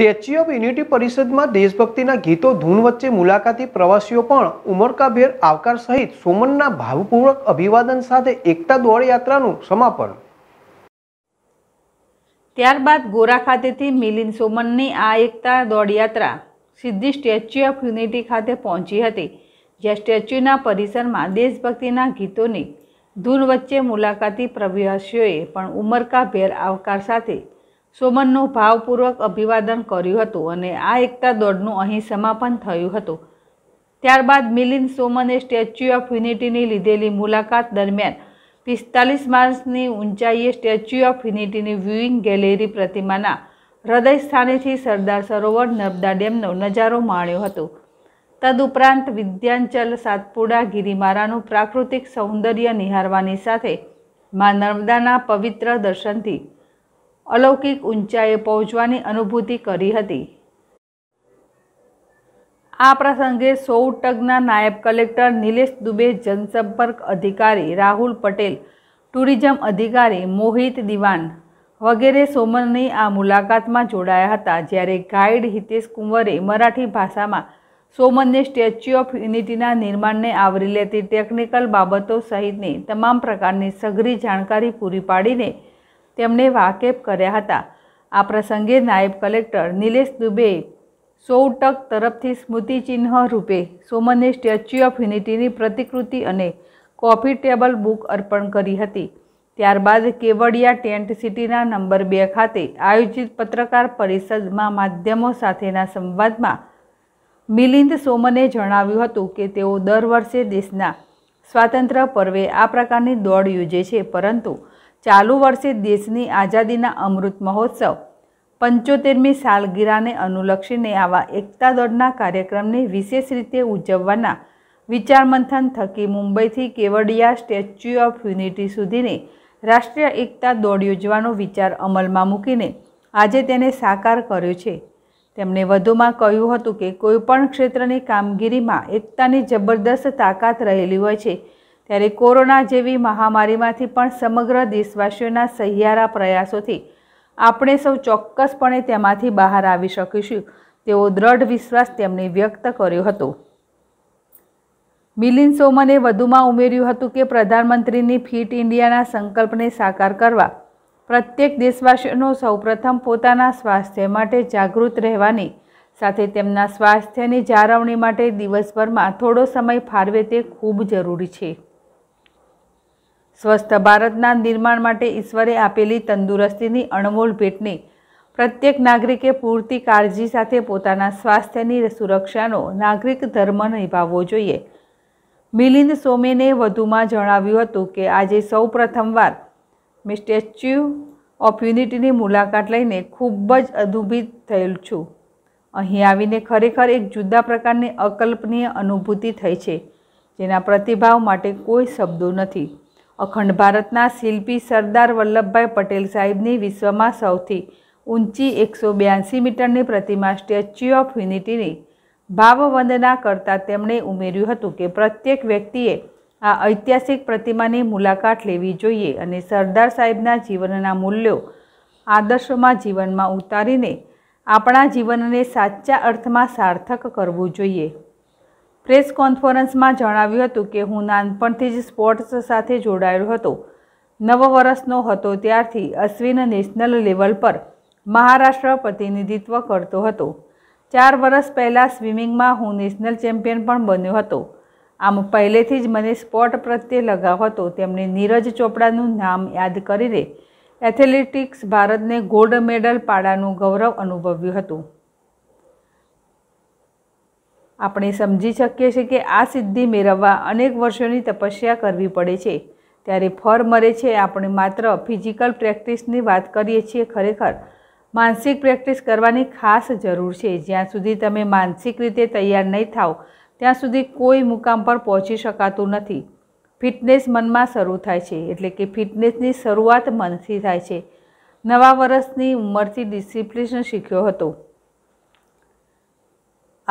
statue of unity પરિષદમાં દેશભક્તિના ગીતો ધૂન વચ્ચે મુલાકાતી પ્રવાસીઓ પણ ઉમરકાભેર આવકાર સહિત સોમનના ભાવપૂર્વક અભિવાદન સાથે એકતા દોડયાત્રાનું યાત્રાનું સમાપન ત્યારબાદ ગોરા ખાતેથી મિલિન સોમનની આ એકતા દોડયાત્રા સિદ્ધિ સ્ટેચ્યુ ઓફ યુનિટી ખાતે પહોંચી હતી જ્યાં સ્ટેચ્યુના પરિસરમાં દેશભક્તિના ગીતોની ધૂન વચ્ચે મુલાકાતી પ્રવાસીઓએ પણ ઉમરકાભેર આવકાર સાથે સોમનનું ભાવપૂર્વક અભિવાદન કર્યું હતું અને આ એકતા દોડનું અહીં સમાપન થયું હતું ત્યારબાદ મિલિંદ સોમને સ્ટેચ્યુ ઓફ યુનિટીની લીધેલી મુલાકાત દરમિયાન પિસ્તાલીસ માર્ચની ઊંચાઈએ સ્ટેચ્યુ ઓફ યુનિટીની વ્યૂઇંગ ગેલેરી પ્રતિમાના હૃદય સ્થાનેથી સરદાર સરોવર નર્મદા ડેમનો નજારો માણ્યો હતો તદુપરાંત વિદ્યાંચલ સાતપુડા ગિરિમારાનું પ્રાકૃતિક સૌંદર્ય નિહારવાની સાથે મા નર્મદાના પવિત્ર દર્શનથી અલૌકિક ઊંચાઈએ પહોંચવાની અનુભૂતિ કરી હતી આ પ્રસંગે સોઉટગના નાયબ કલેક્ટર નિલેશ દુબે જનસંપર્ક અધિકારી રાહુલ પટેલ ટુરિઝમ અધિકારી મોહિત દિવાન વગેરે સોમનની આ મુલાકાતમાં જોડાયા હતા જ્યારે ગાઈડ હિતેશ કુંવરે મરાઠી ભાષામાં સોમનને સ્ટેચ્યુ ઓફ યુનિટીના નિર્માણને આવરી લેતી ટેકનિકલ બાબતો સહિતની તમામ પ્રકારની સઘરી જાણકારી પૂરી પાડીને તેમણે વાકેફ કર્યા હતા આ પ્રસંગે નાયબ કલેક્ટર નિલેશ દુબે સૌટક તરફથી સ્મૃતિચિહ્ન રૂપે સોમને સ્ટેચ્યુ ઓફ યુનિટીની પ્રતિકૃતિ અને કોફી ટેબલ બુક અર્પણ કરી હતી ત્યારબાદ કેવડિયા ટેન્ટ સિટીના નંબર બે ખાતે આયોજિત પત્રકાર પરિષદમાં માધ્યમો સાથેના સંવાદમાં મિલિંદ સોમને જણાવ્યું હતું કે તેઓ દર વર્ષે દેશના સ્વાતંત્ર્ય પર્વે આ પ્રકારની દોડ યોજે છે પરંતુ ચાલુ વર્ષે દેશની આઝાદીના અમૃત મહોત્સવ પંચોતેરમી સાલગીરાને અનુલક્ષીને આવા એકતા દોડના કાર્યક્રમને વિશેષ રીતે ઉજવવાના વિચારમંથન થકી મુંબઈથી કેવડિયા સ્ટેચ્યુ ઓફ યુનિટી સુધીને રાષ્ટ્રીય એકતા દોડ યોજવાનો વિચાર અમલમાં મૂકીને આજે તેને સાકાર કર્યો છે તેમણે વધુમાં કહ્યું હતું કે કોઈપણ ક્ષેત્રની કામગીરીમાં એકતાની જબરદસ્ત તાકાત રહેલી હોય છે ત્યારે કોરોના જેવી મહામારીમાંથી પણ સમગ્ર દેશવાસીઓના સહિયારા પ્રયાસોથી આપણે સૌ ચોક્કસપણે તેમાંથી બહાર આવી શકીશું તેવો દ્રઢ વિશ્વાસ તેમણે વ્યક્ત કર્યો હતો મિલિન સોમને વધુમાં ઉમેર્યું હતું કે પ્રધાનમંત્રીની ફિટ ઇન્ડિયાના સંકલ્પને સાકાર કરવા પ્રત્યેક દેશવાસીઓનો સૌપ્રથમ પોતાના સ્વાસ્થ્ય માટે જાગૃત રહેવાની સાથે તેમના સ્વાસ્થ્યની જાળવણી માટે દિવસભરમાં થોડો સમય ફાળવે તે ખૂબ જરૂરી છે સ્વસ્થ ભારતના નિર્માણ માટે ઈશ્વરે આપેલી તંદુરસ્તીની અણમોલ ભેટને પ્રત્યેક નાગરિકે પૂરતી કાળજી સાથે પોતાના સ્વાસ્થ્યની સુરક્ષાનો નાગરિક ધર્મ નિભાવવો જોઈએ મિલિંદ સોમેને વધુમાં જણાવ્યું હતું કે આજે સૌ પ્રથમવાર મેં સ્ટેચ્યુ ઓફ યુનિટીની મુલાકાત લઈને ખૂબ જ અદુભિત થયેલ છું અહીં આવીને ખરેખર એક જુદા પ્રકારની અકલ્પનીય અનુભૂતિ થઈ છે જેના પ્રતિભાવ માટે કોઈ શબ્દો નથી અખંડ ભારતના શિલ્પી સરદાર વલ્લભભાઈ પટેલ સાહેબની વિશ્વમાં સૌથી ઊંચી એકસો બ્યાસી મીટરની પ્રતિમા સ્ટેચ્યુ ઓફ યુનિટીની ભાવવંદના કરતાં તેમણે ઉમેર્યું હતું કે પ્રત્યેક વ્યક્તિએ આ ઐતિહાસિક પ્રતિમાની મુલાકાત લેવી જોઈએ અને સરદાર સાહેબના જીવનના મૂલ્યો આદર્શોમાં જીવનમાં ઉતારીને આપણા જીવનને સાચા અર્થમાં સાર્થક કરવું જોઈએ પ્રેસ કોન્ફરન્સમાં જણાવ્યું હતું કે હું નાનપણથી જ સ્પોર્ટ્સ સાથે જોડાયેલો હતો નવ વર્ષનો હતો ત્યારથી અશ્વિન નેશનલ લેવલ પર મહારાષ્ટ્ર પ્રતિનિધિત્વ કરતો હતો ચાર વર્ષ પહેલાં સ્વિમિંગમાં હું નેશનલ ચેમ્પિયન પણ બન્યો હતો આમ પહેલેથી જ મને સ્પોર્ટ પ્રત્યે લગાવ હતો તેમણે નીરજ ચોપડાનું નામ યાદ કરીને એથ્લેટિક્સ ભારતને ગોલ્ડ મેડલ પાડાનું ગૌરવ અનુભવ્યું હતું આપણે સમજી શકીએ છીએ કે આ સિદ્ધિ મેળવવા અનેક વર્ષોની તપસ્યા કરવી પડે છે ત્યારે ફળ મળે છે આપણે માત્ર ફિઝિકલ પ્રેક્ટિસની વાત કરીએ છીએ ખરેખર માનસિક પ્રેક્ટિસ કરવાની ખાસ જરૂર છે જ્યાં સુધી તમે માનસિક રીતે તૈયાર નહીં થાવ ત્યાં સુધી કોઈ મુકામ પર પહોંચી શકાતું નથી ફિટનેસ મનમાં શરૂ થાય છે એટલે કે ફિટનેસની શરૂઆત મનથી થાય છે નવા વર્ષની ઉંમરથી ડિસિપ્લિન શીખ્યો હતો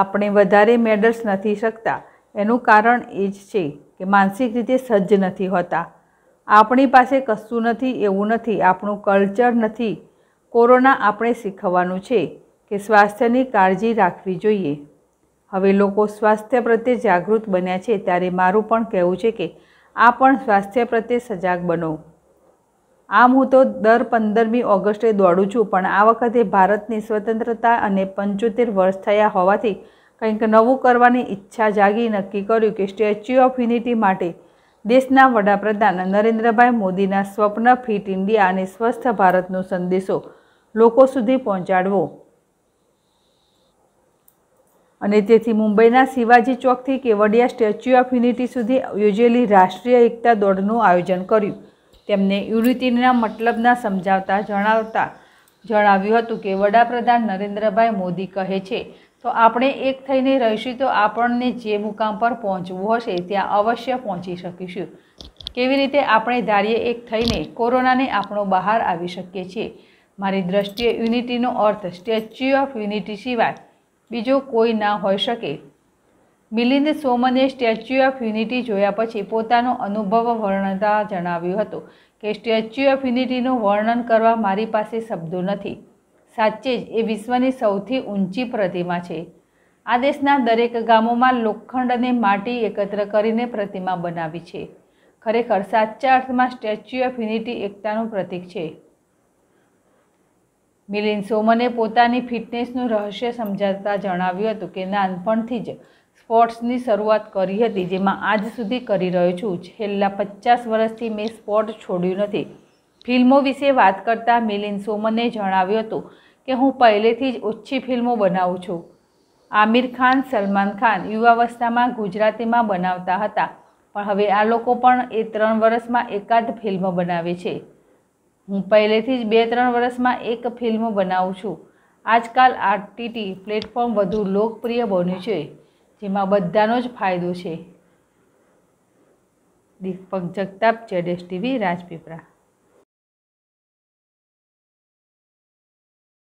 આપણે વધારે મેડલ્સ નથી શકતા એનું કારણ એ જ છે કે માનસિક રીતે સજ્જ નથી હોતા આપણી પાસે કશું નથી એવું નથી આપણું કલ્ચર નથી કોરોના આપણે શીખવવાનું છે કે સ્વાસ્થ્યની કાળજી રાખવી જોઈએ હવે લોકો સ્વાસ્થ્ય પ્રત્યે જાગૃત બન્યા છે ત્યારે મારું પણ કહેવું છે કે આ પણ સ્વાસ્થ્ય પ્રત્યે સજાગ બનો આમ હું તો દર પંદરમી ઓગસ્ટે દોડું છું પણ આ વખતે ભારતની સ્વતંત્રતા અને પંચોતેર વર્ષ થયા હોવાથી કંઈક નવું કરવાની ઈચ્છા જાગી નક્કી કર્યું કે સ્ટેચ્યુ ઓફ યુનિટી માટે દેશના વડાપ્રધાન નરેન્દ્રભાઈ મોદીના સ્વપ્ન ફિટ ઇન્ડિયા અને સ્વસ્થ ભારતનો સંદેશો લોકો સુધી પહોંચાડવો અને તેથી મુંબઈના શિવાજી ચોકથી કેવડિયા સ્ટેચ્યુ ઓફ યુનિટી સુધી યોજેલી રાષ્ટ્રીય એકતા દોડનું આયોજન કર્યું તેમને યુનિટીના મતલબના સમજાવતા જણાવતા જણાવ્યું હતું કે વડાપ્રધાન નરેન્દ્રભાઈ મોદી કહે છે તો આપણે એક થઈને રહીશું તો આપણને જે મુકામ પર પહોંચવું હશે ત્યાં અવશ્ય પહોંચી શકીશું કેવી રીતે આપણે ધારીએ એક થઈને કોરોનાને આપણો બહાર આવી શકીએ છીએ મારી દ્રષ્ટિએ યુનિટીનો અર્થ સ્ટેચ્યુ ઓફ યુનિટી સિવાય બીજો કોઈ ના હોઈ શકે મિલિંદ સોમને સ્ટેચ્યુ ઓફ યુનિટી જોયા પછી પોતાનો અનુભવ વર્ણતા જણાવ્યું હતું કે સ્ટેચ્યુ ઓફ યુનિટીનું વર્ણન કરવા મારી પાસે શબ્દો નથી સાચે જ એ વિશ્વની સૌથી ઊંચી પ્રતિમા છે આ દેશના દરેક ગામોમાં લોખંડ અને માટી એકત્ર કરીને પ્રતિમા બનાવી છે ખરેખર સાચા અર્થમાં સ્ટેચ્યુ ઓફ યુનિટી એકતાનું પ્રતીક છે મિલિન સોમને પોતાની ફિટનેસનું રહસ્ય સમજાવતા જણાવ્યું હતું કે નાનપણથી જ સ્પોર્ટ્સની શરૂઆત કરી હતી જેમાં આજ સુધી કરી રહ્યો છું છેલ્લા પચાસ વર્ષથી મેં સ્પોર્ટ છોડ્યું નથી ફિલ્મો વિશે વાત કરતાં મિલિન સોમને જણાવ્યું હતું કે હું પહેલેથી જ ઓછી ફિલ્મો બનાવું છું આમિર ખાન સલમાન ખાન યુવાવસ્થામાં ગુજરાતીમાં બનાવતા હતા પણ હવે આ લોકો પણ એ ત્રણ વર્ષમાં એકાદ ફિલ્મ બનાવે છે હું પહેલેથી જ બે ત્રણ વર્ષમાં એક ફિલ્મ બનાવું છું આજકાલ આરટીટી પ્લેટફોર્મ વધુ લોકપ્રિય બન્યું છે જેમાં બધાનો જ ફાયદો છે દીપક જગતાપ જેડેશ ટીવી રાજપીપળા